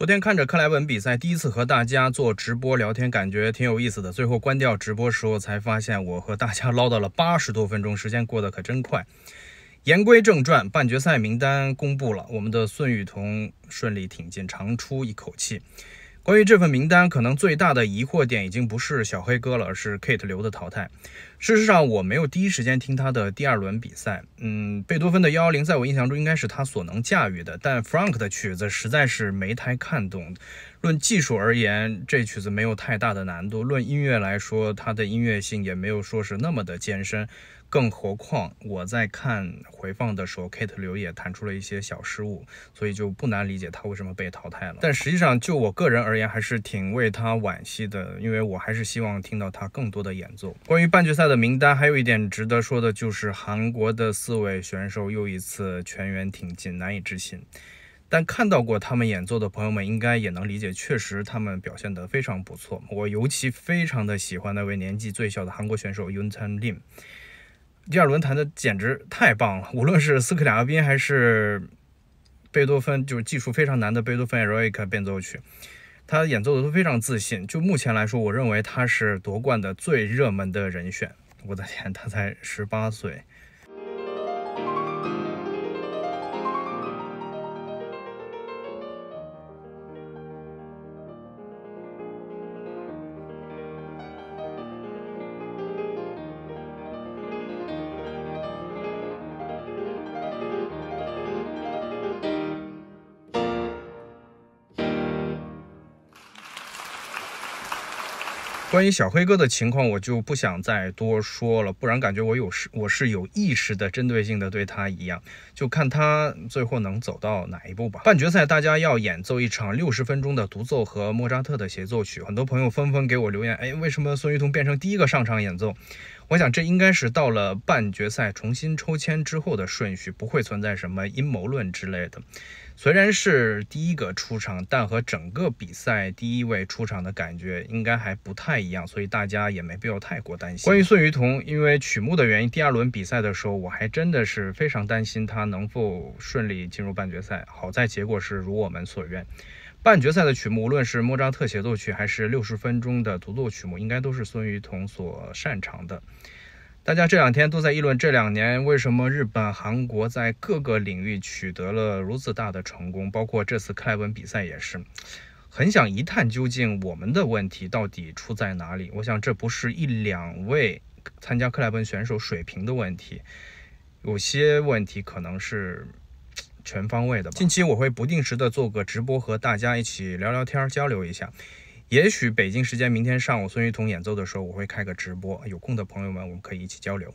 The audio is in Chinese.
昨天看着克莱文比赛，第一次和大家做直播聊天，感觉挺有意思的。最后关掉直播时候，才发现我和大家唠叨了八十多分钟，时间过得可真快。言归正传，半决赛名单公布了，我们的孙雨彤顺利挺进，长出一口气。关于这份名单，可能最大的疑惑点已经不是小黑哥了，而是 Kate 刘的淘汰。事实上，我没有第一时间听他的第二轮比赛。嗯，贝多芬的幺幺零在我印象中应该是他所能驾驭的，但 Frank 的曲子实在是没太看懂。论技术而言，这曲子没有太大的难度；论音乐来说，它的音乐性也没有说是那么的艰深。更何况我在看回放的时候，Kate 刘也弹出了一些小失误，所以就不难理解他为什么被淘汰了。但实际上，就我个人而言，还是挺为他惋惜的，因为我还是希望听到他更多的演奏。关于半决赛。的名单还有一点值得说的，就是韩国的四位选手又一次全员挺进，难以置信。但看到过他们演奏的朋友们应该也能理解，确实他们表现得非常不错。我尤其非常的喜欢那位年纪最小的韩国选手 Yoon Tan Lim，第二轮弹的简直太棒了。无论是斯克里亚宾还是贝多芬，就是技术非常难的贝多芬《Eroica》变奏曲，他演奏的都非常自信。就目前来说，我认为他是夺冠的最热门的人选。我的天，他才十八岁。关于小黑哥的情况，我就不想再多说了，不然感觉我有是我是有意识的针对性的对他一样，就看他最后能走到哪一步吧。半决赛大家要演奏一场六十分钟的独奏和莫扎特的协奏曲，很多朋友纷纷给我留言，哎，为什么孙玉彤变成第一个上场演奏？我想这应该是到了半决赛重新抽签之后的顺序，不会存在什么阴谋论之类的。虽然是第一个出场，但和整个比赛第一位出场的感觉应该还不太一样，所以大家也没必要太过担心。关于孙宇彤，因为曲目的原因，第二轮比赛的时候我还真的是非常担心他能否顺利进入半决赛。好在结果是如我们所愿。半决赛的曲目，无论是莫扎特协奏曲还是六十分钟的独奏曲目，应该都是孙雨彤所擅长的。大家这两天都在议论，这两年为什么日本、韩国在各个领域取得了如此大的成功，包括这次克莱文比赛也是。很想一探究竟，我们的问题到底出在哪里？我想，这不是一两位参加克莱文选手水平的问题，有些问题可能是。全方位的。近期我会不定时的做个直播，和大家一起聊聊天，交流一下。也许北京时间明天上午孙玉彤演奏的时候，我会开个直播。有空的朋友们，我们可以一起交流。